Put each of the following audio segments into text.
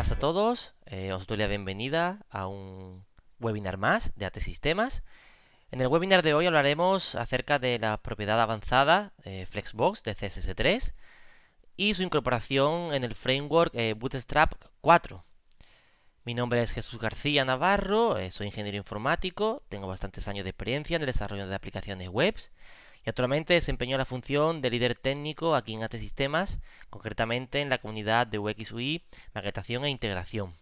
buenas a todos. Eh, os doy la bienvenida a un webinar más de AT Sistemas. En el webinar de hoy hablaremos acerca de la propiedad avanzada eh, Flexbox de CSS3 y su incorporación en el framework eh, Bootstrap 4. Mi nombre es Jesús García Navarro, soy ingeniero informático, tengo bastantes años de experiencia en el desarrollo de aplicaciones web y actualmente desempeñó la función de líder técnico aquí en AT Sistemas, concretamente en la comunidad de UXUI, maquetación e integración.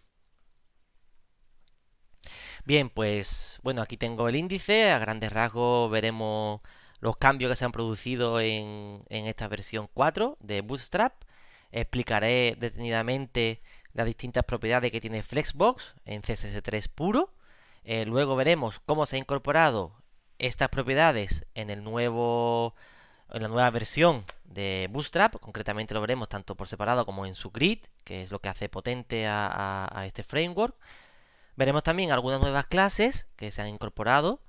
Bien, pues bueno, aquí tengo el índice, a grandes rasgos veremos los cambios que se han producido en, esta versión 4 de Bootstrap. Explicaré detenidamente las distintas propiedades que tiene Flexbox en CSS3 puro. Eh, luego veremos cómo se ha incorporado estas propiedades en el nuevo en la nueva versión de Bootstrap, concretamente lo veremos tanto por separado como en su grid, que es lo que hace potente a, este framework. Veremos también algunas nuevas clases que se han incorporado,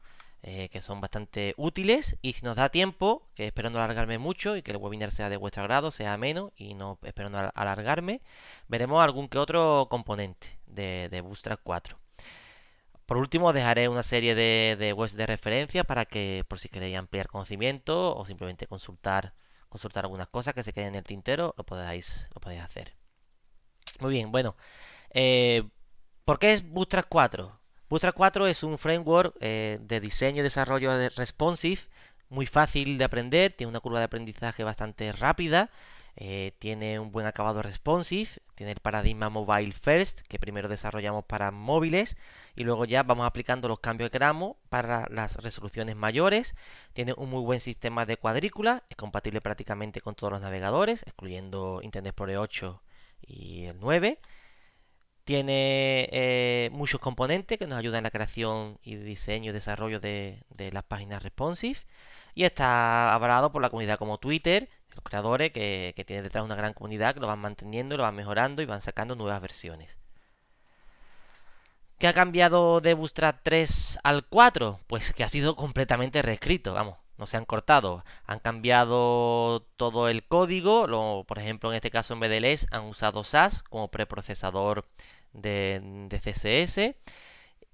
eh, que son bastante útiles, y si nos da tiempo, que espero no alargarme mucho y que el webinar sea de vuestro agrado, sea menos, y no esperando alargarme, veremos algún que otro componente de, de Bootstrap 4. Por último, dejaré una serie de, webs de referencia para que, por si queréis ampliar conocimiento o simplemente consultar, consultar algunas cosas que se queden en el tintero, lo podáis, podéis hacer. Muy bien, bueno. Eh, ¿Por qué es Bootstrap 4? Bootstrap 4 es un framework eh, de diseño y desarrollo responsive, muy fácil de aprender, tiene una curva de aprendizaje bastante rápida eh, tiene un buen acabado responsive, tiene el paradigma mobile first, que primero desarrollamos para móviles y luego ya vamos aplicando los cambios de gramo para las resoluciones mayores. Tiene un muy buen sistema de cuadrícula, es compatible prácticamente con todos los navegadores, excluyendo Internet Explorer 8 y el 9. Tiene eh, muchos componentes que nos ayudan en la creación y diseño y desarrollo de, las páginas responsive. Y está avalado por la comunidad como Twitter, los creadores que, tienen detrás una gran comunidad que lo van manteniendo, lo van mejorando y van sacando nuevas versiones. ¿Qué ha cambiado de Bootstrap 3 al 4? Pues que ha sido completamente reescrito, vamos, no se han cortado. Han cambiado todo el código, por ejemplo, en este caso en vez han usado SAS como preprocesador de, CSS.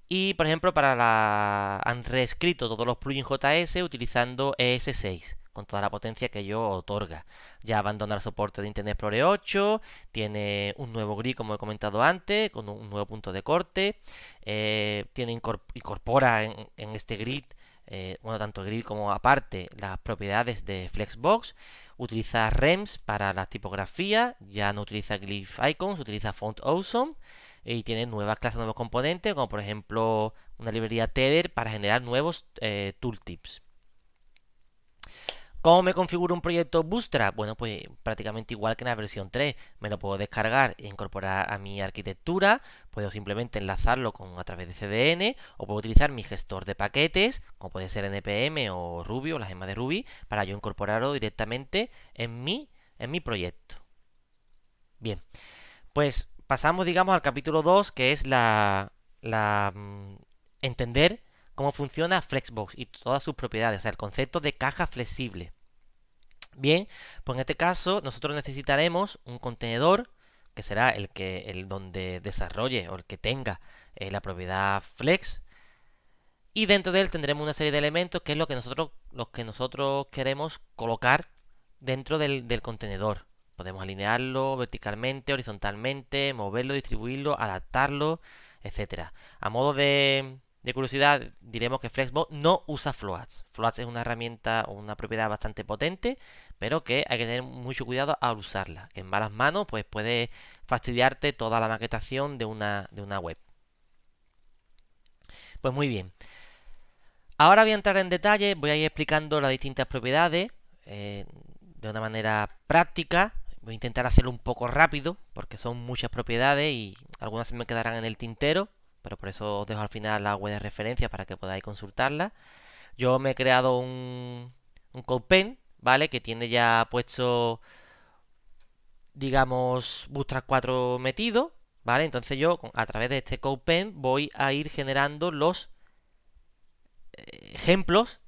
Y, por ejemplo, para la... han reescrito todos los plugins JS utilizando ES6 con toda la potencia que yo otorga. Ya abandona el soporte de Internet Explorer 8, tiene un nuevo grid como he comentado antes, con un nuevo punto de corte, eh, tiene incorpora en, este grid, eh, bueno, tanto grid como aparte, las propiedades de Flexbox, utiliza REMS para la tipografía, ya no utiliza Glyph Icons, utiliza Font Awesome, y tiene nuevas clases, nuevos componentes, como por ejemplo una librería Tether para generar nuevos eh, tooltips. ¿Cómo me configuro un proyecto Bootstrap? Bueno, pues prácticamente igual que en la versión 3. Me lo puedo descargar e incorporar a mi arquitectura. Puedo simplemente enlazarlo con, a través de CDN o puedo utilizar mi gestor de paquetes, como puede ser NPM o Ruby o la gema de Ruby, para yo incorporarlo directamente en mi, en mi proyecto. Bien, pues pasamos, digamos, al capítulo 2, que es la, la mm, entender cómo funciona Flexbox y todas sus propiedades, o sea, el concepto de caja flexible. Bien, pues en este caso nosotros necesitaremos un contenedor que será el que el donde desarrolle o el que tenga eh, la propiedad flex y dentro de él tendremos una serie de elementos que es lo que nosotros que nosotros queremos colocar dentro del, del contenedor. Podemos alinearlo verticalmente, horizontalmente, moverlo, distribuirlo, adaptarlo, etcétera. A modo de, de curiosidad, diremos que Flexbox no usa floats. Floats es una herramienta o una propiedad bastante potente, pero que hay que tener mucho cuidado al usarla, en malas manos pues puede fastidiarte toda la maquetación de una, de una web. Pues muy bien. Ahora voy a entrar en detalle, voy a ir explicando las distintas propiedades eh, de una manera práctica. Voy a intentar hacerlo un poco rápido, porque son muchas propiedades y algunas se me quedarán en el tintero pero por eso os dejo al final la web de referencia para que podáis consultarla. Yo me he creado un, un CodePen, ¿vale? Que tiene ya puesto, digamos, Bootstrap 4 metido, ¿vale? Entonces yo a través de este CodePen voy a ir generando los eh, ejemplos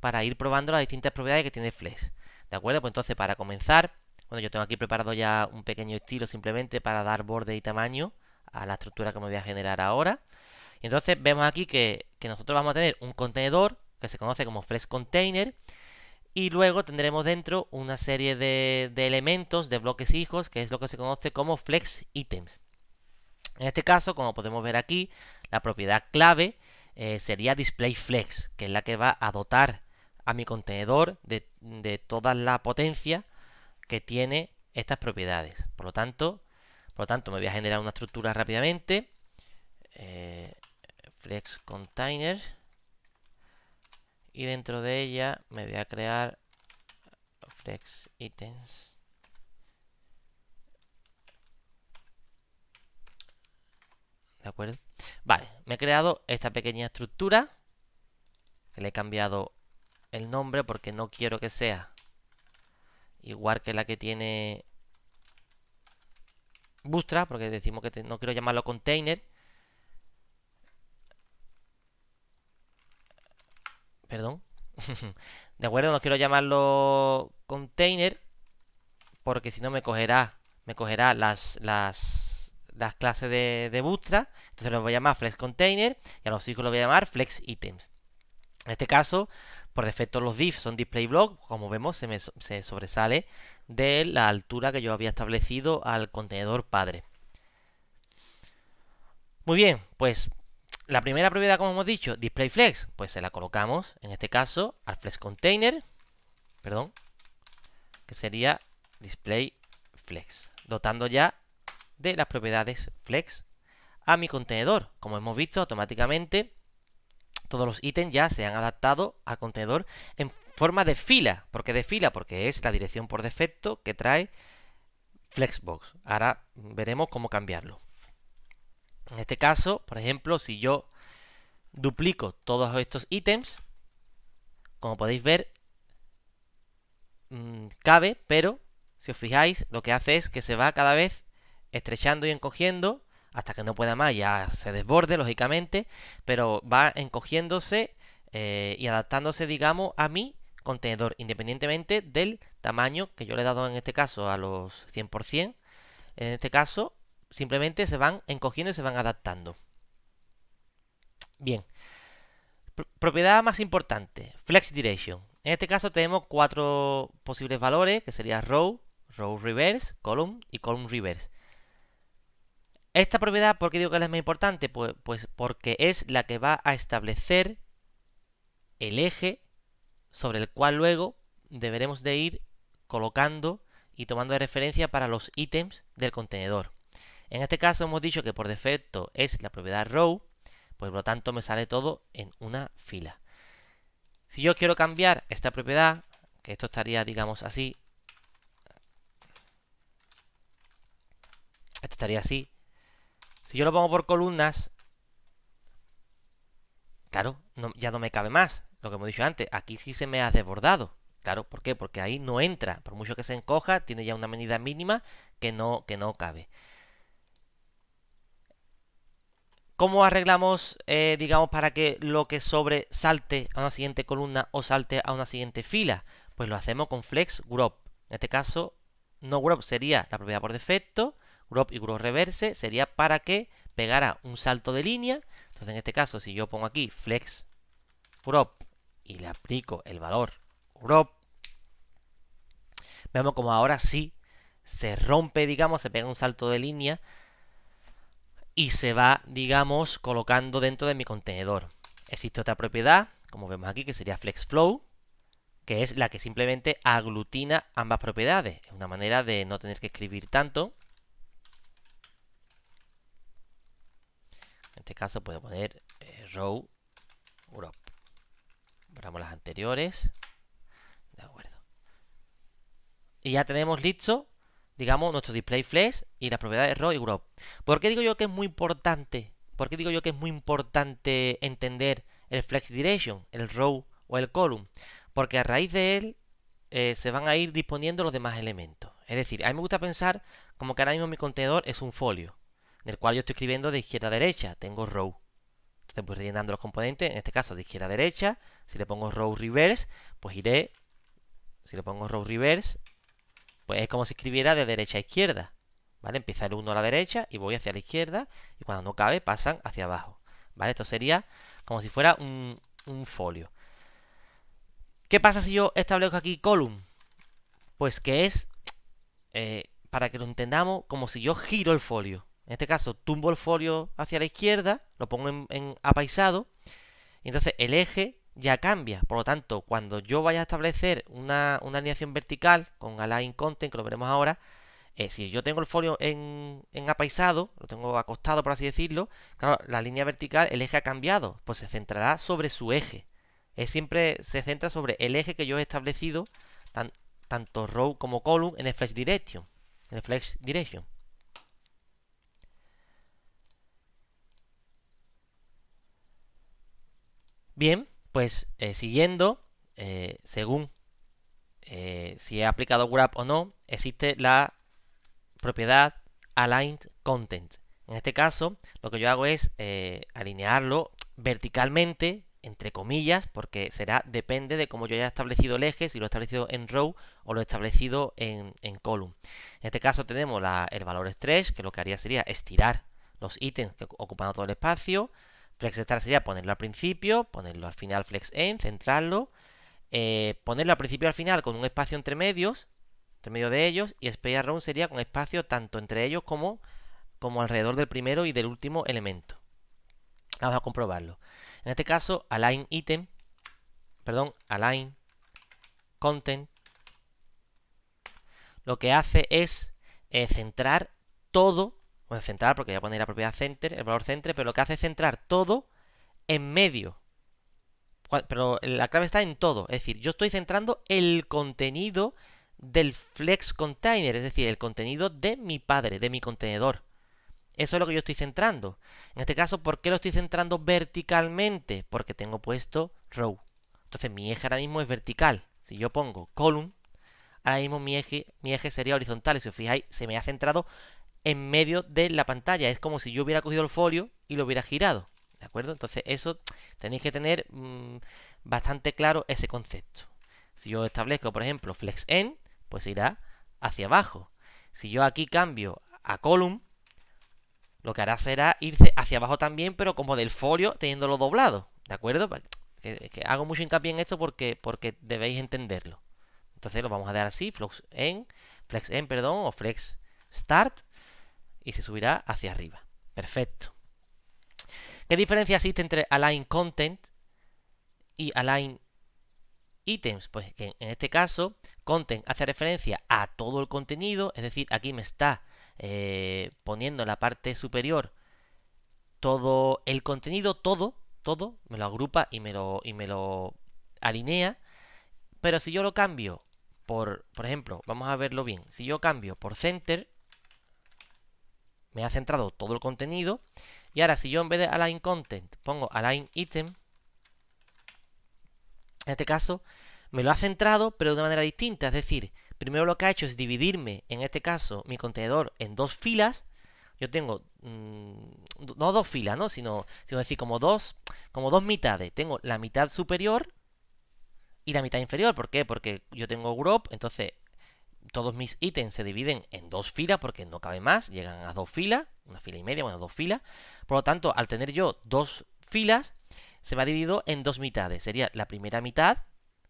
para ir probando las distintas propiedades que tiene Flex. ¿De acuerdo? Pues entonces para comenzar, bueno, yo tengo aquí preparado ya un pequeño estilo simplemente para dar borde y tamaño a la estructura que me voy a generar ahora. Y entonces vemos aquí que, que nosotros vamos a tener un contenedor que se conoce como Flex Container y luego tendremos dentro una serie de, elementos, de bloques hijos, que es lo que se conoce como Flex Items. En este caso, como podemos ver aquí, la propiedad clave eh, sería Display Flex, que es la que va a dotar a mi contenedor de, de toda la potencia que tiene estas propiedades. Por lo tanto, por lo tanto, me voy a generar una estructura rápidamente. Eh, flex container. Y dentro de ella me voy a crear flex items. ¿De acuerdo? Vale, me he creado esta pequeña estructura. le he cambiado el nombre porque no quiero que sea igual que la que tiene Bootstrap, porque decimos que no quiero llamarlo container. Perdón. de acuerdo, no quiero llamarlo container, porque si no me cogerá, me cogerá las, las, clases de, de Entonces lo voy a llamar flex container y a los hijos lo voy a llamar flex items. En este caso, por defecto los divs son display block, como vemos se, se sobresale de la altura que yo había establecido al contenedor padre. Muy bien, pues la primera propiedad, como hemos dicho, display flex, pues se la colocamos, en este caso, al flex container, perdón, que sería display flex, dotando ya de las propiedades flex a mi contenedor. Como hemos visto, automáticamente todos los ítems ya se han adaptado al contenedor en forma de fila. ¿Por qué de fila? Porque es la dirección por defecto que trae Flexbox. Ahora veremos cómo cambiarlo. En este caso, por ejemplo, si yo duplico todos estos ítems, como podéis ver, mm, cabe, pero si os fijáis, lo que hace es que se va cada vez estrechando y encogiendo hasta que no pueda más, ya se desborde, lógicamente, pero va encogiéndose eh, y adaptándose, digamos, a mi contenedor, independientemente del tamaño que yo le he dado en este caso a los 100%. En este caso, simplemente se van encogiendo y se van adaptando. Bien. Propiedad más importante, Flex Direction. En este caso tenemos cuatro posibles valores, que serían Row, Row Reverse, Column y Column Reverse. Esta propiedad, ¿por qué digo que es la más importante? Pues, pues porque es la que va a establecer el eje sobre el cual luego deberemos de ir colocando y tomando de referencia para los ítems del contenedor. En este caso hemos dicho que por defecto es la propiedad row, pues por lo tanto me sale todo en una fila. Si yo quiero cambiar esta propiedad, que esto estaría, digamos, así, esto estaría así, si yo lo pongo por columnas, claro, ya no me cabe más. Lo que hemos dicho antes, aquí sí se me ha desbordado. Claro, ¿por qué? Porque ahí no entra. Por mucho que se encoja, tiene ya una medida mínima que no, que no cabe. ¿Cómo arreglamos, eh, digamos, para que lo que sobre salte a una siguiente columna o salte a una siguiente fila? Pues lo hacemos con flex group. En este caso, no group sería la propiedad por defecto Grop y Grop Reverse sería para que pegara un salto de línea. Entonces, en este caso, si yo pongo aquí Flex Grop y le aplico el valor Grop, vemos como ahora sí se rompe, digamos, se pega un salto de línea y se va, digamos, colocando dentro de mi contenedor. Existe otra propiedad, como vemos aquí, que sería Flex Flow, que es la que simplemente aglutina ambas propiedades. Es una manera de no tener que escribir tanto. este caso puedo poner eh, row group. las anteriores. De acuerdo. Y ya tenemos listo, digamos, nuestro display flash y las propiedades row y Europe. ¿Por qué digo yo que es muy importante? ¿Por qué digo yo que es muy importante entender el flex direction, el row o el column? Porque a raíz de él eh, se van a ir disponiendo los demás elementos. Es decir, a mí me gusta pensar como que ahora mismo mi contenedor es un folio el cual yo estoy escribiendo de izquierda a derecha. Tengo row. Entonces voy pues, rellenando los componentes, en este caso de izquierda a derecha. Si le pongo row reverse, pues iré... Si le pongo row reverse, pues es como si escribiera de derecha a izquierda. ¿Vale? Empieza el uno a la derecha y voy hacia la izquierda. Y cuando no cabe, pasan hacia abajo. ¿Vale? Esto sería como si fuera un, folio. ¿Qué pasa si yo establezco aquí column? Pues que es, eh, para que lo entendamos, como si yo giro el folio. En este caso, tumbo el folio hacia la izquierda, lo pongo en, apaisado, y entonces el eje ya cambia. Por lo tanto, cuando yo vaya a establecer una, alineación vertical con Align Content, que lo veremos ahora, eh, si yo tengo el folio en, en, apaisado, lo tengo acostado por así decirlo, claro, la línea vertical, el eje ha cambiado, pues se centrará sobre su eje. Es siempre se centra sobre el eje que yo he establecido, tanto row como column, en el flex direction. En el flex direction. Bien, pues eh, siguiendo, eh, según eh, si he aplicado Wrap o no, existe la propiedad aligned content. En este caso, lo que yo hago es alinearlo verticalmente, entre comillas, porque será depende de cómo yo haya establecido el eje, si lo he establecido en row o lo he establecido en, column. En este caso tenemos el valor stretch, que lo que haría sería estirar los ítems que ocupan todo el espacio, Start sería ponerlo al principio, ponerlo al final Flex End, centrarlo, eh, ponerlo al principio y al final con un espacio entre medios, entre medio de ellos, y Around sería con espacio tanto entre ellos como, como alrededor del primero y del último elemento. Vamos a comprobarlo. En este caso, align item, perdón, align content, lo que hace es eh, centrar todo bueno, centrar, porque voy a poner la propiedad center, el valor center, pero lo que hace es centrar todo en medio. Pero la clave está en todo. Es decir, yo estoy centrando el contenido del flex container, es decir, el contenido de mi padre, de mi contenedor. Eso es lo que yo estoy centrando. En este caso, ¿por qué lo estoy centrando verticalmente? Porque tengo puesto row. Entonces mi eje ahora mismo es vertical. Si yo pongo column, ahora mismo mi eje, mi eje sería horizontal. Y si os fijáis, se me ha centrado en medio de la pantalla. Es como si yo hubiera cogido el folio y lo hubiera girado. ¿De acuerdo? Entonces eso tenéis que tener mm, bastante claro ese concepto. Si yo establezco, por ejemplo, flex en, pues irá hacia abajo. Si yo aquí cambio a column, lo que hará será irse hacia abajo también, pero como del folio, teniéndolo doblado. ¿De acuerdo? Que, hago mucho hincapié en esto porque, porque debéis entenderlo. Entonces lo vamos a dar así, flex en flex end, perdón, o flex start y se subirá hacia arriba. Perfecto. ¿Qué diferencia existe entre align content y align items? Pues que en este caso, content hace referencia a todo el contenido, es decir, aquí me está eh, poniendo en la parte superior todo el contenido, todo, todo, me lo agrupa y me lo, y me lo alinea. Pero si yo lo cambio por, por ejemplo, vamos a verlo bien, si yo cambio por center, me ha centrado todo el contenido. Y ahora si yo en vez de align content pongo align item, en este caso me lo ha centrado pero de una manera distinta. Es decir, primero lo que ha hecho es dividirme, en este caso, mi contenedor en dos filas. Yo tengo, mm, no dos filas, ¿no? Sino, sino decir, como dos, como dos mitades. Tengo la mitad superior y la mitad inferior. ¿Por qué? Porque yo tengo Group, entonces todos mis ítems se dividen en dos filas porque no cabe más, llegan a dos filas, una fila y media, bueno, dos filas. Por lo tanto, al tener yo dos filas, se va dividido en dos mitades. Sería la primera mitad,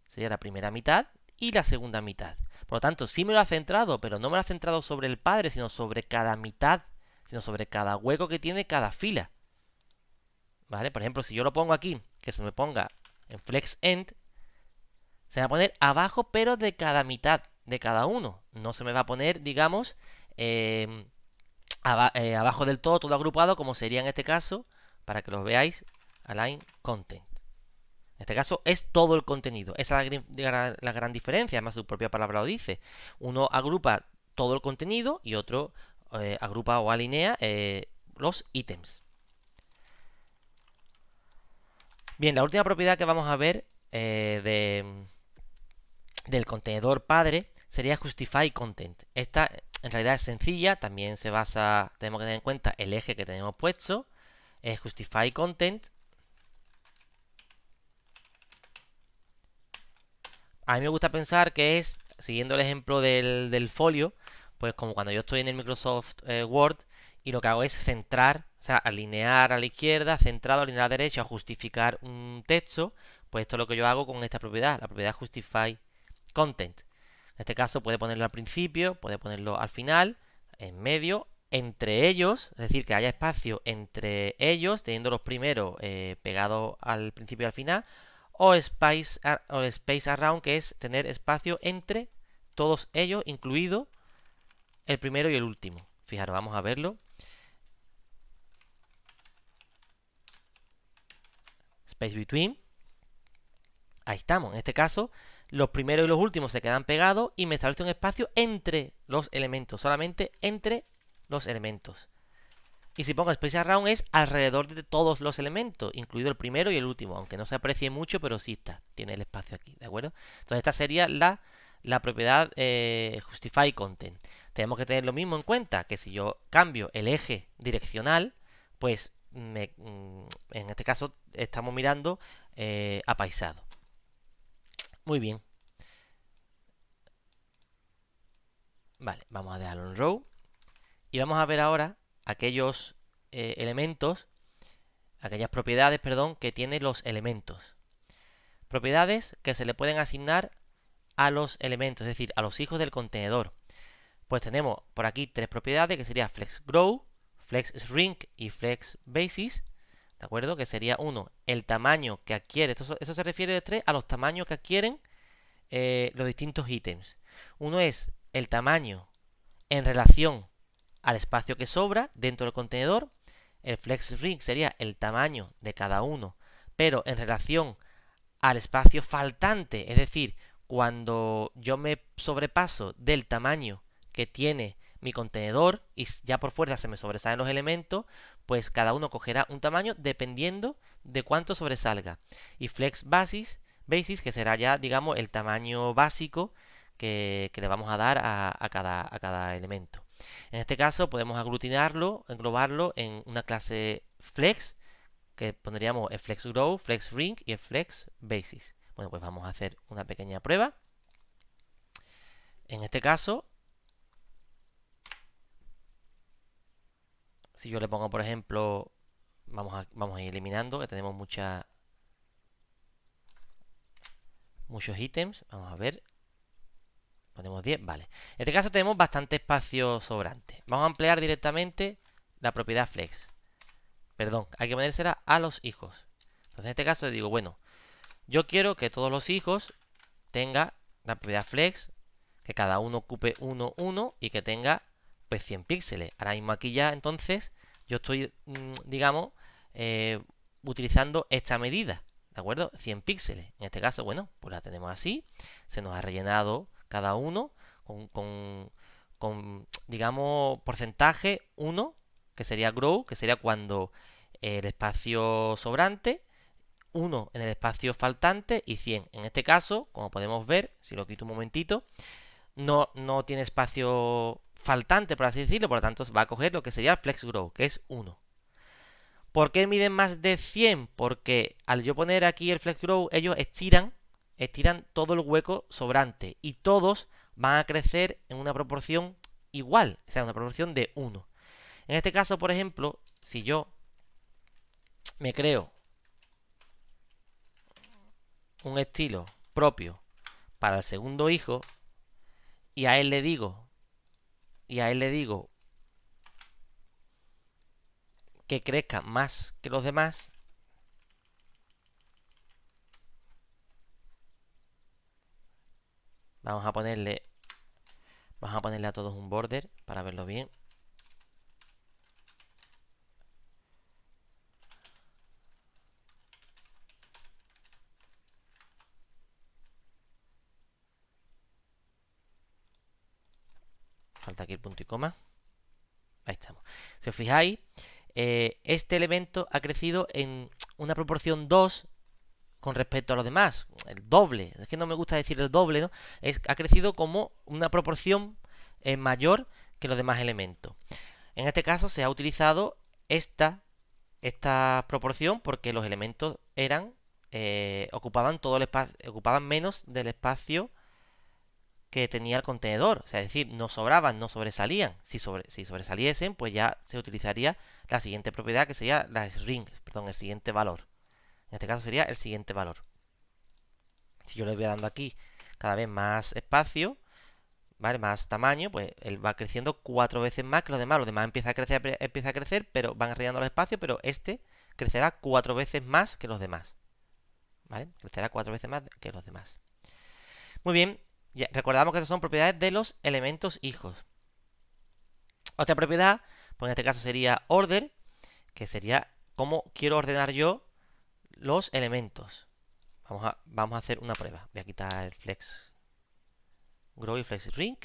sería la primera mitad y la segunda mitad. Por lo tanto, si me lo ha centrado, pero no me lo ha centrado sobre el padre, sino sobre cada mitad, sino sobre cada hueco que tiene cada fila. ¿Vale? Por ejemplo, si yo lo pongo aquí, que se me ponga en flex end, se va a poner abajo, pero de cada mitad de cada uno. No se me va a poner, digamos, em, eh, abajo del todo, todo agrupado, como sería en este caso, para que los veáis, align content. En este caso es todo el contenido. Esa es la, gran diferencia, además su propia palabra lo dice. Uno agrupa todo el contenido y otro eh, agrupa o alinea eh, los ítems. Bien, la última propiedad que vamos a ver de, del contenedor padre sería Justify Content. Esta en realidad es sencilla, también se basa, tenemos que tener en cuenta el eje que tenemos puesto, es Justify Content. A mí me gusta pensar que es, siguiendo el ejemplo del, folio, pues como cuando yo estoy en el Microsoft eh, Word y lo que hago es centrar, o sea, alinear a la izquierda, centrado, alinear a la derecha, o justificar un texto, pues esto es lo que yo hago con esta propiedad, la propiedad Justify Content. En este caso puede ponerlo al principio, puede ponerlo al final, en medio, entre ellos, es decir, que haya espacio entre ellos, teniendo los primeros eh, pegados al principio y al final, o space, o space around, que es tener espacio entre todos ellos, incluido el primero y el último. Fijaros, vamos a verlo. Space between. Ahí estamos. En este caso, los primeros y los últimos se quedan pegados y me establece un espacio entre los elementos, solamente entre los elementos. Y si pongo space around es alrededor de todos los elementos, incluido el primero y el último, aunque no se aprecie mucho, pero sí está, tiene el espacio aquí, ¿de acuerdo? Entonces esta sería la, la propiedad eh, justify content. Tenemos que tener lo mismo en cuenta, que si yo cambio el eje direccional, pues mm, en este caso estamos mirando eh, apaisado. Muy bien. Vale, vamos a dejarlo en row. Y vamos a ver ahora aquellos eh, elementos, aquellas propiedades, perdón, que tienen los elementos. Propiedades que se le pueden asignar a los elementos, es decir, a los hijos del contenedor. Pues tenemos por aquí tres propiedades que serían flex-shrink y flex-basis, ¿De acuerdo? Que sería uno, El tamaño que adquiere. Esto, eso se refiere de tres a los tamaños que adquieren eh, los distintos ítems. Uno es el tamaño en relación al espacio que sobra dentro del contenedor. El flex ring sería el tamaño de cada uno, pero en relación al espacio faltante. Es decir, cuando yo me sobrepaso del tamaño que tiene mi contenedor y ya por fuerza se me sobresalen los elementos, pues cada uno cogerá un tamaño dependiendo de cuánto sobresalga. Y flex basis, basis que será ya, digamos, el tamaño básico que, le vamos a dar a, cada, elemento. En este caso podemos aglutinarlo, englobarlo en una clase flex, que pondríamos el flex grow, flex ring y el flex basis. Bueno, pues vamos a hacer una pequeña prueba. En este caso, Si yo le pongo, por ejemplo, vamos a, vamos ir eliminando, que tenemos mucha, muchos ítems. Vamos a ver. Ponemos 10, vale. En este caso tenemos bastante espacio sobrante. Vamos a ampliar directamente la propiedad flex. Perdón, hay que ponérsela a los hijos. Entonces en este caso le digo, bueno, yo quiero que todos los hijos tengan la propiedad flex, que cada uno ocupe uno, uno y que tenga pues 100 píxeles. Ahora mismo aquí ya entonces yo estoy, mm, digamos, eh, utilizando esta medida, ¿de acuerdo? 100 píxeles. En este caso, bueno, pues la tenemos así. Se nos ha rellenado cada uno con, digamos, porcentaje 1, que sería grow, que sería cuando el espacio sobrante, 1 en el espacio faltante y 100. En este caso, como podemos ver, si lo quito un momentito, no, no tiene espacio faltante, por así decirlo, por lo tanto va a coger lo que sería el flex grow, que es 1. ¿Por qué miden más de 100? Porque al yo poner aquí el flex grow, ellos estiran, estiran todo el hueco sobrante y todos van a crecer en una proporción igual, o sea, una proporción de 1. En este caso, por ejemplo, si yo me creo un estilo propio para el segundo hijo y a él le digo y a él le digo que crezca más que los demás, vamos a ponerle, vamos a ponerle a todos un border para verlo bien. aquí el punto y coma. Ahí estamos. Si os fijáis, eh, este elemento ha crecido en una proporción 2 con respecto a los demás. El doble. Es que no me gusta decir el doble, Es, ha crecido como una proporción eh, mayor que los demás elementos. En este caso se ha utilizado esta, esta proporción porque los elementos eran eh, ocupaban todo el espacio ocupaban menos del espacio que tenía el contenedor. O sea, es decir, no sobraban, no sobresalían. Si, sobresaliesen, pues ya se utilizaría la siguiente propiedad que sería la string, perdón, el siguiente valor. En este caso sería el siguiente valor. Si yo le voy dando aquí cada vez más espacio, ¿vale? Más tamaño, pues él va creciendo cuatro veces más que los demás. Los demás empieza a crecer, empieza a crecer, pero van rellenando el espacio pero este crecerá cuatro veces más que los demás. ¿Vale? Crecerá cuatro veces más que los demás. Muy bien, recordamos que estas son propiedades de los elementos hijos. Otra propiedad, pues en este caso sería order, que sería cómo quiero ordenar yo los elementos. Vamos a, vamos a hacer una prueba. Voy a quitar el flex grow y flex ring.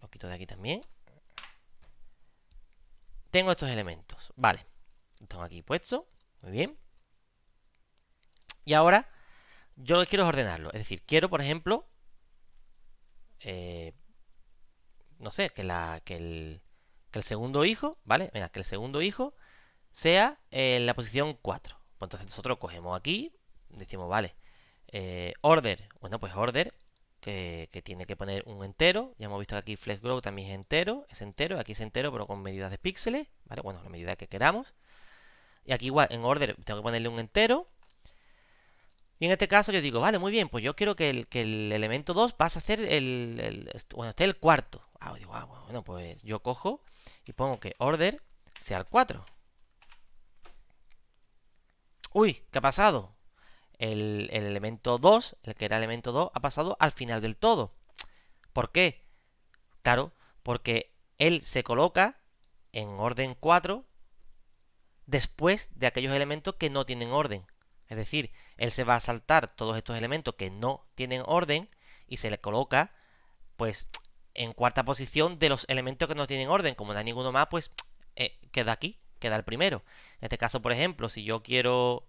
Lo quito de aquí también. Tengo estos elementos. Vale. Están aquí puestos, Muy bien. Y ahora yo lo que quiero es ordenarlo. Es decir, quiero, por ejemplo, eh, no sé, que, la, que, el, segundo hijo, ¿vale? Mira, que el segundo hijo sea en eh, la posición 4. Pues entonces nosotros cogemos aquí, decimos, vale, eh, order, bueno, pues order, que, tiene que poner un entero. Ya hemos visto que aquí flex grow también es entero, es entero, aquí es entero, pero con medidas de píxeles, ¿vale? Bueno, la medida que queramos. Y aquí igual, en order, tengo que ponerle un entero. Y en este caso yo digo, vale, muy bien, pues yo quiero que el, el elemento 2 pase a ser el, bueno, esté el cuarto. Ah, digo, ah, bueno, pues yo cojo y pongo que order sea el 4. Uy, ¿qué ha pasado? El, el elemento 2, el que era elemento 2, ha pasado al final del todo. ¿Por qué? Claro, porque él se coloca en orden 4 después de aquellos elementos que no tienen orden. Es decir, él se va a saltar todos estos elementos que no tienen orden y se le coloca, pues, en cuarta posición de los elementos que no tienen orden. Como da ninguno más, pues eh, queda aquí, queda el primero. En este caso, por ejemplo, si yo quiero,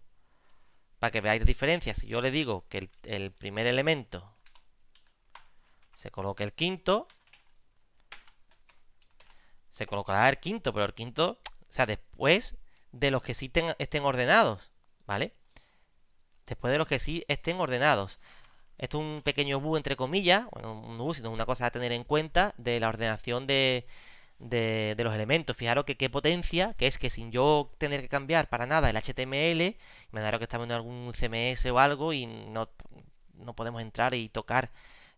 para que veáis diferencia, si yo le digo que el, primer elemento se coloque el quinto, se colocará el quinto, pero el quinto, o sea, después de los que sí estén ordenados, ¿vale? después de los que sí estén ordenados. Esto es un pequeño bu entre comillas, bueno, un bu, sino una cosa a tener en cuenta de la ordenación de, los elementos. Fijaros que qué potencia, que es que sin yo tener que cambiar para nada el HTML, ...me dará que estamos en algún CMS o algo y no, podemos entrar y tocar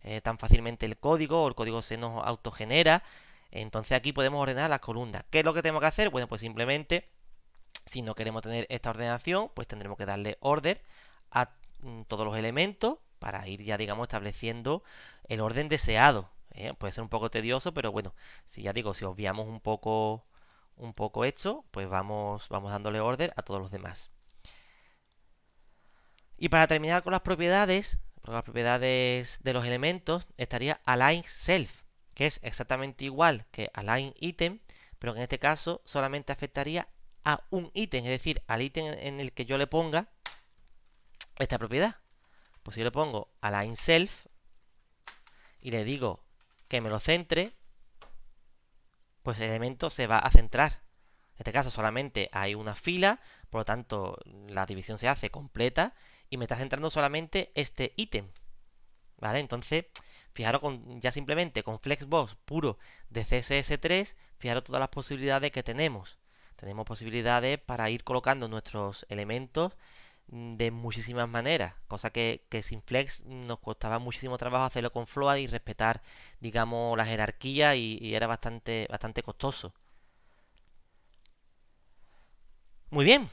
eh, tan fácilmente el código, o el código se nos autogenera. Entonces aquí podemos ordenar las columnas. ¿Qué es lo que tenemos que hacer? Bueno, pues simplemente, si no queremos tener esta ordenación, pues tendremos que darle order a mm, todos los elementos para ir ya, digamos, estableciendo el orden deseado. ¿eh? Puede ser un poco tedioso, pero bueno, si ya digo, si obviamos un poco, un poco esto, pues vamos, vamos dándole orden a todos los demás. Y para terminar con las propiedades, las propiedades de los elementos, estaría align self, que es exactamente igual que align item, pero que en este caso solamente afectaría a un ítem, es decir, al ítem en el que yo le ponga, esta propiedad. Pues si yo le pongo align self y le digo que me lo centre, pues el elemento se va a centrar. En este caso solamente hay una fila, por lo tanto la división se hace completa y me está centrando solamente este ítem. ¿Vale? Entonces, fijaros con, ya simplemente con Flexbox puro de CSS3, fijaros todas las posibilidades que tenemos. Tenemos posibilidades para ir colocando nuestros elementos Mm, de muchísimas maneras, cosa que, sin Flex nos costaba muchísimo trabajo hacerlo con Float y respetar, digamos, la jerarquía y, era bastante, bastante costoso. Muy bien,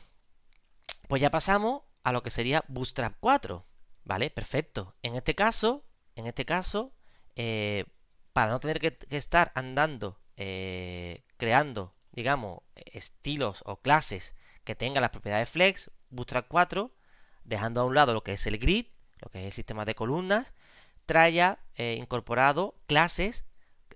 pues ya pasamos a lo que sería Bootstrap 4, ¿vale? Perfecto. En este caso, en este caso, eh, para no tener que, estar andando, eh, creando, digamos, estilos o clases que tengan las propiedades flex, Bootstrap 4, dejando a un lado lo que es el grid, lo que es el sistema de columnas, trae eh, incorporado clases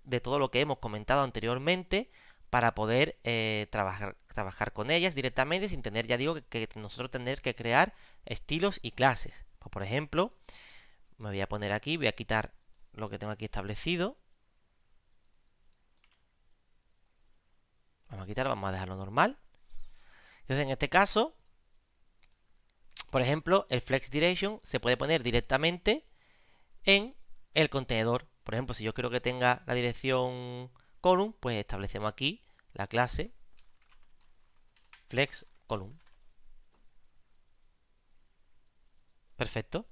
de todo lo que hemos comentado anteriormente para poder eh, trabajar, trabajar, con ellas directamente sin tener, ya digo, que, nosotros tener que crear estilos y clases. Pues, por ejemplo, me voy a poner aquí, voy a quitar lo que tengo aquí establecido. Vamos a quitar, vamos a dejarlo normal. Entonces, en este caso, por ejemplo, el flex direction se puede poner directamente en el contenedor. Por ejemplo, si yo quiero que tenga la dirección column, pues establecemos aquí la clase flex column. Perfecto.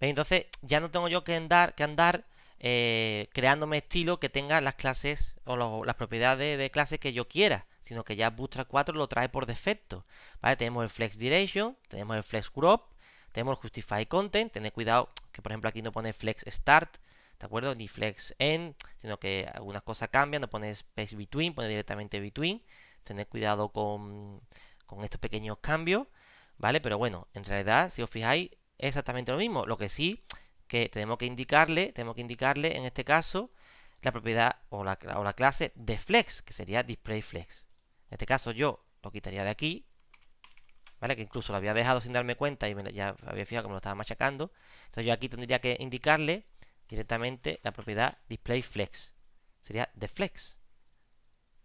Entonces ya no tengo yo que andar, que andar eh, creándome estilo que tenga las clases o las propiedades de clases que yo quiera, sino que ya Bootstrap 4 lo trae por defecto. ¿vale? Tenemos el Flex direction tenemos el Flex Crop, tenemos el Justify Content, tened cuidado que por ejemplo aquí no pone Flex Start, ¿de acuerdo? Ni Flex End, sino que algunas cosas cambian, no pone Space Between, pone directamente Between, tened cuidado con, con estos pequeños cambios, ¿vale? Pero bueno, en realidad, si os fijáis, es exactamente lo mismo, lo que sí que tenemos que indicarle, tenemos que indicarle en este caso la propiedad o la, clase de flex, que sería display flex. En este caso yo lo quitaría de aquí, ¿vale? Que incluso lo había dejado sin darme cuenta y ya había fijado que me lo estaba machacando. Entonces yo aquí tendría que indicarle directamente la propiedad display flex. Sería de flex.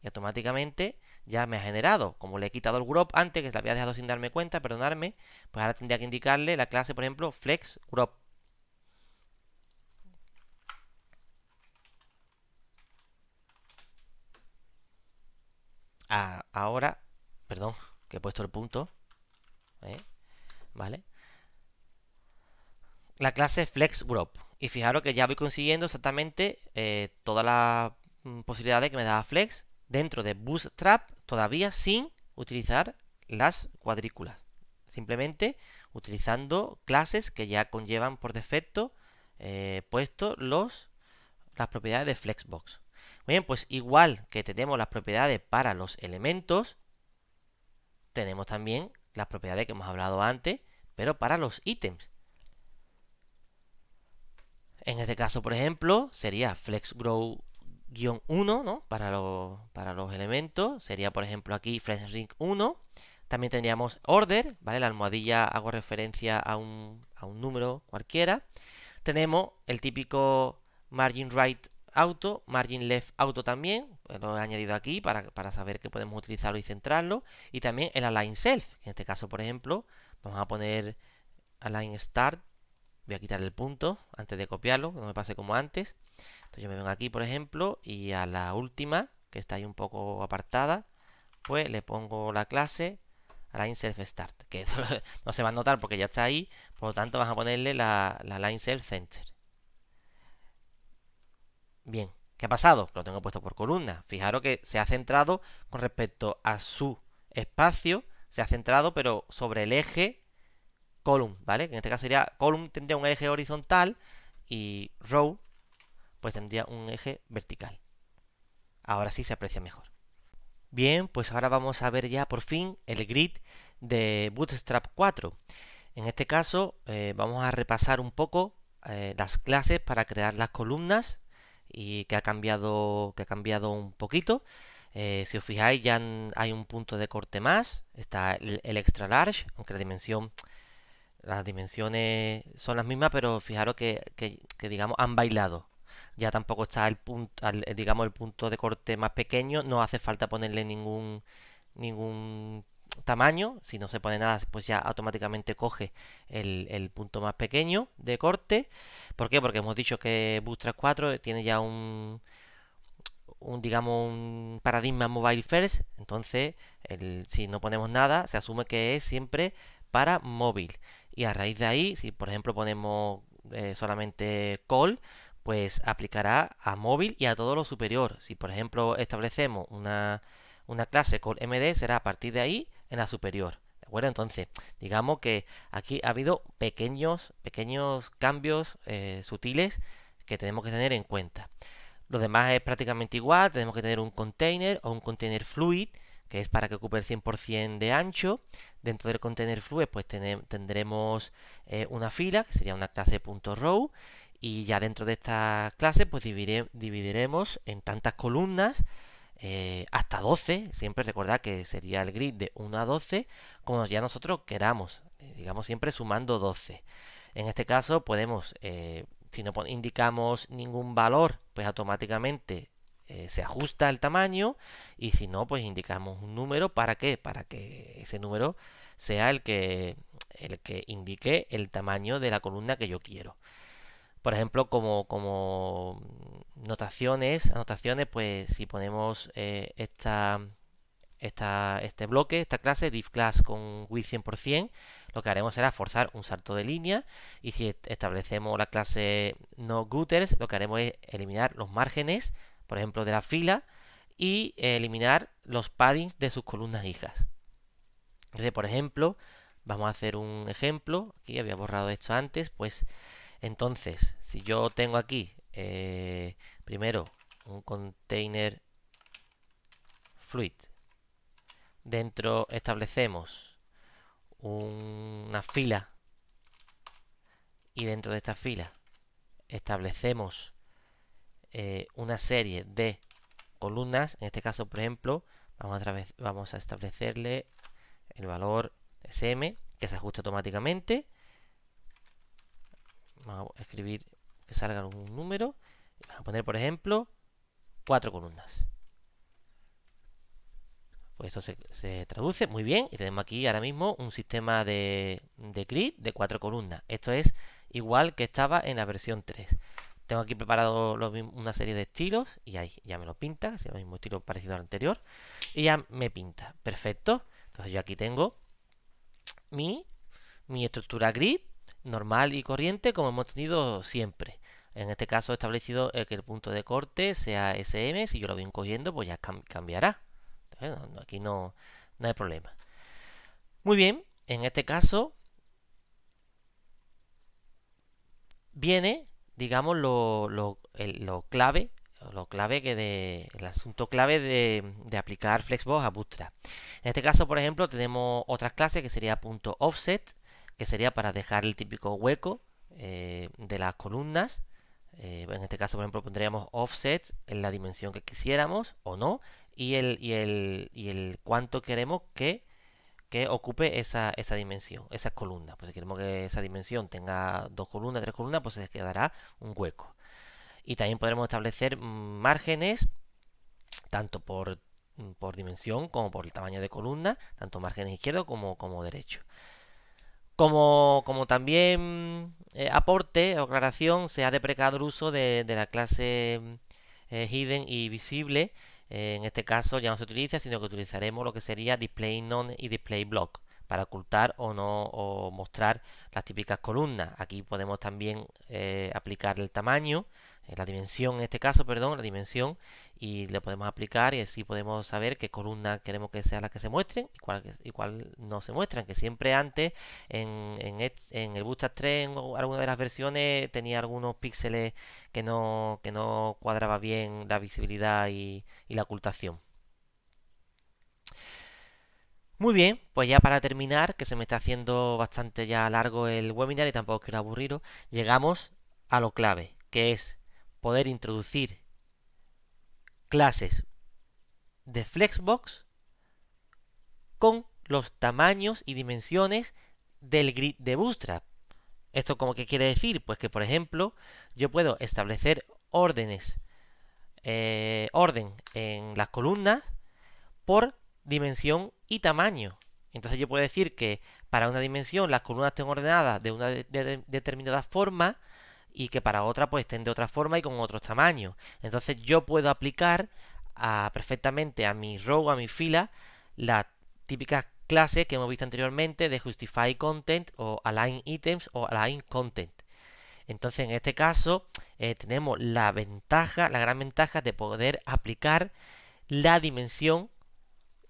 Y automáticamente ya me ha generado. Como le he quitado el group antes, que se lo había dejado sin darme cuenta, perdonarme, pues ahora tendría que indicarle la clase, por ejemplo, flex group. ahora, perdón, que he puesto el punto, ¿eh? ¿vale? La clase Flex Group. Y fijaros que ya voy consiguiendo exactamente eh, todas las mm, posibilidades que me da Flex dentro de Bootstrap todavía sin utilizar las cuadrículas. Simplemente utilizando clases que ya conllevan por defecto eh, puesto los, las propiedades de Flexbox bien, pues igual que tenemos las propiedades para los elementos, tenemos también las propiedades que hemos hablado antes, pero para los ítems. En este caso, por ejemplo, sería flexgrow-1, ¿no? Para, para los elementos. Sería, por ejemplo, aquí flexring1. También tendríamos order, ¿vale? La almohadilla hago referencia a un, número cualquiera. Tenemos el típico margin right auto, margin left auto también, pues lo he añadido aquí para, saber que podemos utilizarlo y centrarlo, y también el align self, en este caso por ejemplo, vamos a poner align start, voy a quitar el punto antes de copiarlo, no me pase como antes, entonces yo me vengo aquí por ejemplo, y a la última, que está ahí un poco apartada, pues le pongo la clase align self start, que no se va a notar porque ya está ahí, por lo tanto vas a ponerle la, la self center. Bien, ¿qué ha pasado? Lo tengo puesto por columna. Fijaros que se ha centrado con respecto a su espacio, se ha centrado pero sobre el eje column, ¿vale? en este caso sería column tendría un eje horizontal y row pues tendría un eje vertical. Ahora sí se aprecia mejor. Bien, pues ahora vamos a ver ya por fin el grid de Bootstrap 4. En este caso eh, vamos a repasar un poco eh, las clases para crear las columnas y que ha cambiado, que ha cambiado un poquito. Eh, si os fijáis, ya hay un punto de corte más. Está el, extra large, aunque la dimensión. Las dimensiones son las mismas, pero fijaros que, que, digamos han bailado. Ya tampoco está el punto, eh, digamos, el punto de corte más pequeño. No hace falta ponerle ningún ningún tamaño, si no se pone nada, pues ya automáticamente coge el, punto más pequeño de corte. ¿Por qué? Porque hemos dicho que Bootstrap 4 tiene ya un, un digamos, un paradigma mobile first. Entonces, si no ponemos nada, se asume que es siempre para móvil. Y a raíz de ahí, si por ejemplo ponemos eh, solamente call, pues aplicará a móvil y a todo lo superior. Si por ejemplo establecemos una, una clase call MD, será a partir de ahí en la superior. ¿De acuerdo? Entonces, digamos que aquí ha habido pequeños, pequeños cambios eh, sutiles que tenemos que tener en cuenta. Lo demás es prácticamente igual, tenemos que tener un container o un container fluid, que es para que ocupe el 100% de ancho. Dentro del container fluid pues tendremos eh, una fila, que sería una clase .row, y ya dentro de esta clase pues dividiremos en tantas columnas eh, hasta 12, siempre recordad que sería el grid de 1 a 12, como ya nosotros queramos, eh, digamos siempre sumando 12. En este caso podemos, eh, si no indicamos ningún valor, pues automáticamente se ajusta el tamaño y si no, pues indicamos un número, ¿para qué? Para que ese número sea el que, el que indique el tamaño de la columna que yo quiero por ejemplo, como, como notaciones, anotaciones, pues si ponemos eh, esta, este bloque, esta clase, div class con width 100%, lo que haremos será forzar un salto de línea y si establecemos la clase no gutters, lo que haremos es eliminar los márgenes, por ejemplo, de la fila y eliminar los paddings de sus columnas hijas. Entonces, por ejemplo, vamos a hacer un ejemplo, aquí había borrado esto antes, pues entonces, si yo tengo aquí eh, primero un container fluid, dentro establecemos una fila y dentro de esta fila establecemos eh, una serie de columnas. En este caso, por ejemplo, vamos a, vamos a establecerle el valor SM que se ajusta automáticamente vamos a escribir que salga un número, vamos a poner por ejemplo cuatro columnas. Pues esto se, traduce muy bien y tenemos aquí ahora mismo un sistema de, de de cuatro columnas. Esto es igual que estaba en la versión 3. Tengo aquí preparado una serie de estilos y ahí ya me lo pinta, es el mismo estilo parecido al anterior y ya me pinta. Perfecto. Entonces yo aquí tengo mi, mi estructura grid normal y corriente como hemos tenido siempre. En este caso he establecido eh, que el punto de corte sea SM, si yo lo voy encogiendo pues ya cambiará. aquí no, no hay problema. Muy bien, en este caso viene, digamos, lo, clave, lo clave que de, el asunto clave de, aplicar Flexbox a Bootstrap. En este caso, por ejemplo, tenemos otras clases que sería punto .offset, que sería para dejar el típico hueco eh, de las columnas. Eh, en este caso, por ejemplo, pondríamos offsets en la dimensión que quisiéramos o no, y el, y el, cuánto queremos que, ocupe esa, dimensión, esas columnas. Pues si queremos que esa dimensión tenga dos columnas, tres columnas, pues se quedará un hueco. Y también podremos establecer márgenes, tanto por, por dimensión como por el tamaño de columna, tanto márgenes izquierdo como, como derecho. Como, también eh, aporte o aclaración, se ha deprecado el uso de, la clase mm, eh, hidden y visible. Eh, en este caso ya no se utiliza, sino que utilizaremos lo que sería display non y display block para ocultar o no o mostrar las típicas columnas. Aquí podemos también aplicar el tamaño eh, la dimensión en este caso, perdón, la dimensión y le podemos aplicar y así podemos saber qué columna queremos que sea la que se muestren y cuál, no se muestran, que siempre antes en, el Bootstrap 3 en alguna de las versiones tenía algunos píxeles que no, que no cuadraba bien la visibilidad y, y la ocultación. Muy bien, pues ya para terminar, que se me está haciendo bastante ya largo el webinar y tampoco quiero aburriros, llegamos a lo clave, que es poder introducir clases de Flexbox con los tamaños y dimensiones del grid de Bootstrap. ¿Esto como que quiere decir? Pues que, por ejemplo, yo puedo establecer órdenes, eh, orden en las columnas por dimensión y tamaño. Entonces yo puedo decir que para una dimensión las columnas estén ordenadas de una determinada forma y que para otra pues estén de otra forma y con otros tamaños. Entonces yo puedo aplicar perfectamente a mi row, a mi fila, las típicas clases que hemos visto anteriormente de justify content o align items o align content. Entonces en este caso eh, tenemos la ventaja, la gran ventaja de poder aplicar la dimensión,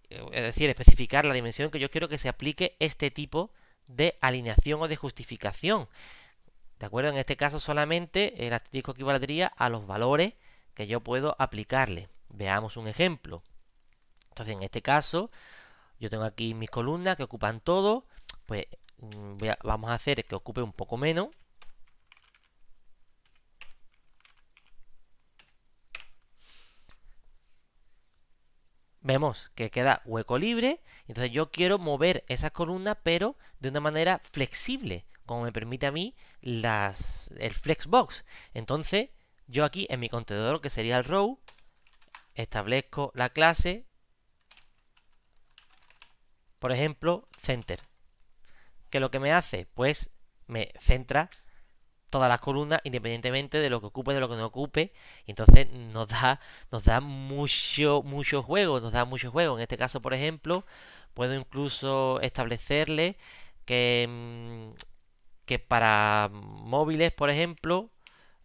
eh, es decir, especificar la dimensión que yo quiero que se aplique este tipo de alineación o de justificación. ¿De acuerdo? En este caso solamente el asterisco equivaldría a los valores que yo puedo aplicarle. Veamos un ejemplo. Entonces, en este caso, yo tengo aquí mis columnas que ocupan todo. Pues mm, vamos a hacer que ocupe un poco menos. vemos que queda hueco libre. Entonces yo quiero mover esas columnas, pero de una manera flexible como me permite a mí las, el flexbox. Entonces, yo aquí en mi contenedor, que sería el row, establezco la clase, por ejemplo, center. que lo que me hace? Pues me centra todas las columnas independientemente de lo que ocupe, de lo que no ocupe. Y entonces nos da, nos da mucho, mucho juego, nos da mucho juego. En este caso, por ejemplo, puedo incluso establecerle que mm, que para móviles, por ejemplo,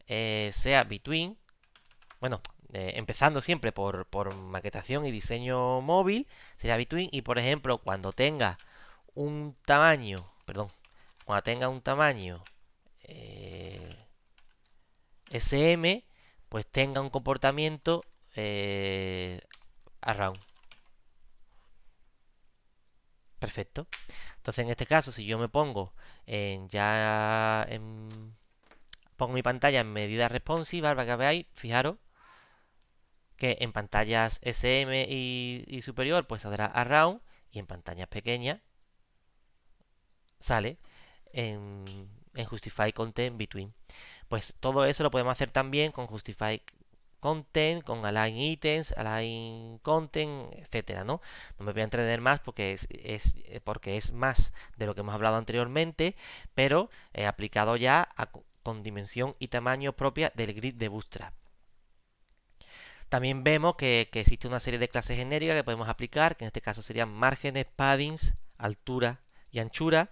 eh, sea Between, bueno, eh, empezando siempre por, maquetación y diseño móvil, sería Between y, por ejemplo, cuando tenga un tamaño, perdón, cuando tenga un tamaño eh, SM, pues tenga un comportamiento around. Perfecto. Entonces en este caso, si yo me pongo en ya pongo mi pantalla en medida responsiva, para que veáis, fijaros que en pantallas SM y, superior pues saldrá around y en pantallas pequeñas sale en, en Justify Content Between. Pues todo eso lo podemos hacer también con Justify content, con align items, align content, etcétera, ¿no? No me voy a entretener más porque es, eh, porque es más de lo que hemos hablado anteriormente, pero he aplicado ya con dimensión y tamaño propia del grid de Bootstrap. También vemos que, existe una serie de clases genéricas que podemos aplicar, que en este caso serían márgenes, paddings, altura y anchura.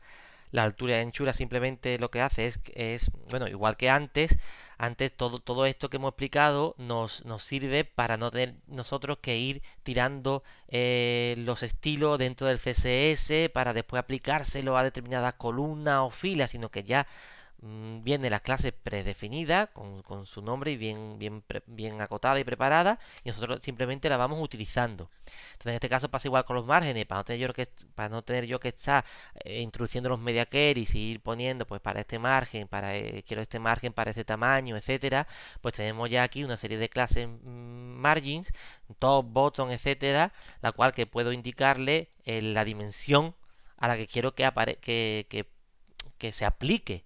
La altura y anchura simplemente lo que hace es, es bueno, igual que antes, antes todo, todo esto que hemos explicado nos, nos sirve para no tener nosotros que ir tirando eh, los estilos dentro del CSS para después aplicárselo a determinadas columnas o filas, sino que ya Mm, viene la clase predefinida con, su nombre y bien, bien, acotada y preparada y nosotros simplemente la vamos utilizando. Entonces en este caso pasa igual con los márgenes, para no tener yo que, para no tener yo que estar eh, introduciendo los media queries y ir poniendo pues para este margen, para eh, quiero este margen para este tamaño, etcétera, pues tenemos ya aquí una serie de clases mm, margins, top, bottom, etcétera, la cual que puedo indicarle eh, la dimensión a la que quiero que, que se aplique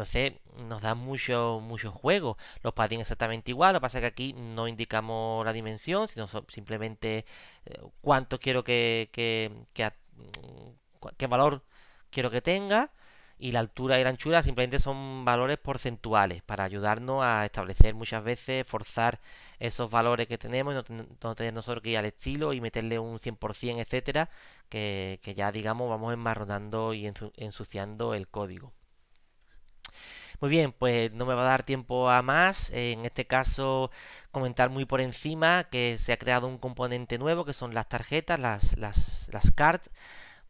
entonces nos da mucho, mucho juego. Los padding exactamente igual. Lo que pasa es que aquí no indicamos la dimensión, sino simplemente eh, cuánto quiero que, que mm, qué valor quiero que tenga y la altura y la anchura simplemente son valores porcentuales para ayudarnos a establecer muchas veces, forzar esos valores que tenemos y no, tener nosotros que ir al estilo y meterle un 100%, etcétera, que, que ya digamos vamos enmarronando y ensuciando el código. Muy bien, pues no me va a dar tiempo a más. En este caso, comentar muy por encima que se ha creado un componente nuevo que son las tarjetas, las, las, las cards,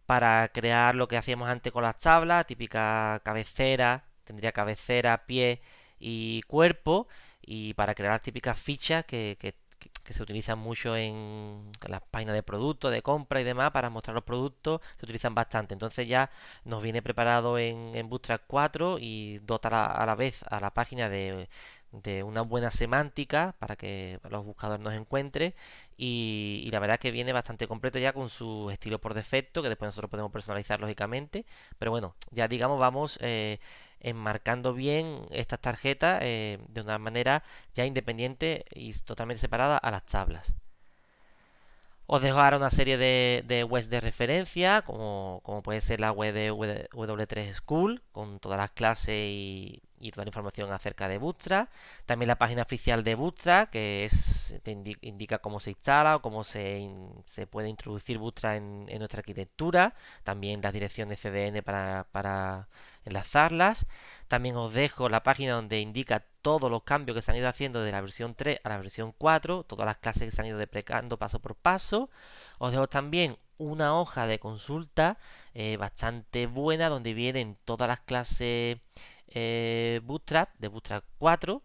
para crear lo que hacíamos antes con las tablas, típica cabecera, tendría cabecera, pie y cuerpo, y para crear las típicas fichas que, que que se utilizan mucho en las páginas de productos, de compra y demás, para mostrar los productos, se utilizan bastante. Entonces ya nos viene preparado en, Bootstrap 4 y dota a la, vez a la página de, una buena semántica para que los buscadores nos encuentren y, la verdad es que viene bastante completo ya con su estilo por defecto que después nosotros podemos personalizar lógicamente pero bueno ya digamos vamos eh, enmarcando bien estas tarjetas eh, de una manera ya independiente y totalmente separada a las tablas. Os dejo ahora una serie de, webs de referencia, como, puede ser la web de W3 School, con todas las clases y, toda la información acerca de Bootstrap. También la página oficial de Bootstrap, que es, te indica cómo se instala o cómo se, puede introducir Bootstrap en, nuestra arquitectura. También las direcciones CDN para enlazarlas. También os dejo la página donde indica todos los cambios que se han ido haciendo de la versión 3 a la versión 4, todas las clases que se han ido deprecando paso por paso. Os dejo también una hoja de consulta eh, bastante buena donde vienen todas las clases eh, Bootstrap, de Bootstrap 4,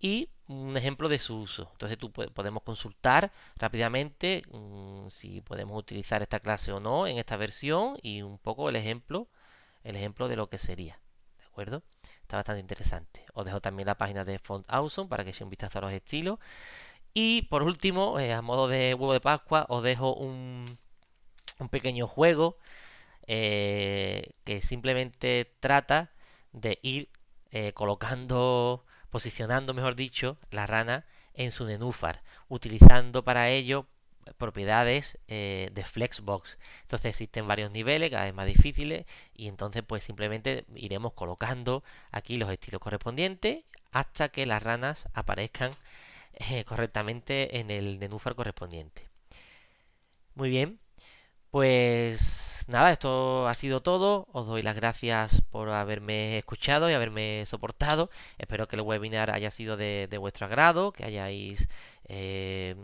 y un ejemplo de su uso. Entonces tú podemos consultar rápidamente mm, si podemos utilizar esta clase o no en esta versión y un poco el ejemplo el ejemplo de lo que sería. ¿De acuerdo? Está bastante interesante. Os dejo también la página de Font Awesome para que echéis un vistazo a los estilos. Y por último, eh, a modo de huevo de Pascua, os dejo un, pequeño juego eh, que simplemente trata de ir eh, colocando, posicionando, mejor dicho, la rana en su nenúfar, utilizando para ello propiedades eh, de Flexbox. Entonces existen varios niveles, cada vez más difíciles, y entonces pues simplemente iremos colocando aquí los estilos correspondientes hasta que las ranas aparezcan eh, correctamente en el nenúfar correspondiente. Muy bien, pues nada, esto ha sido todo. Os doy las gracias por haberme escuchado y haberme soportado. Espero que el webinar haya sido de, vuestro agrado, que hayáis eh,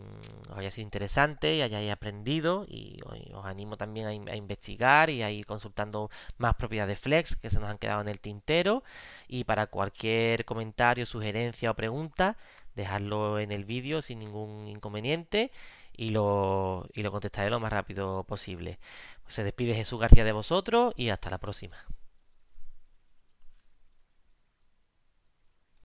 os haya sido interesante y hayáis aprendido. Y os animo también a, investigar y a ir consultando más propiedades flex que se nos han quedado en el tintero. Y para cualquier comentario, sugerencia o pregunta, dejadlo en el vídeo sin ningún inconveniente y lo, y lo contestaré lo más rápido posible. Pues se despide Jesús García de vosotros y hasta la próxima.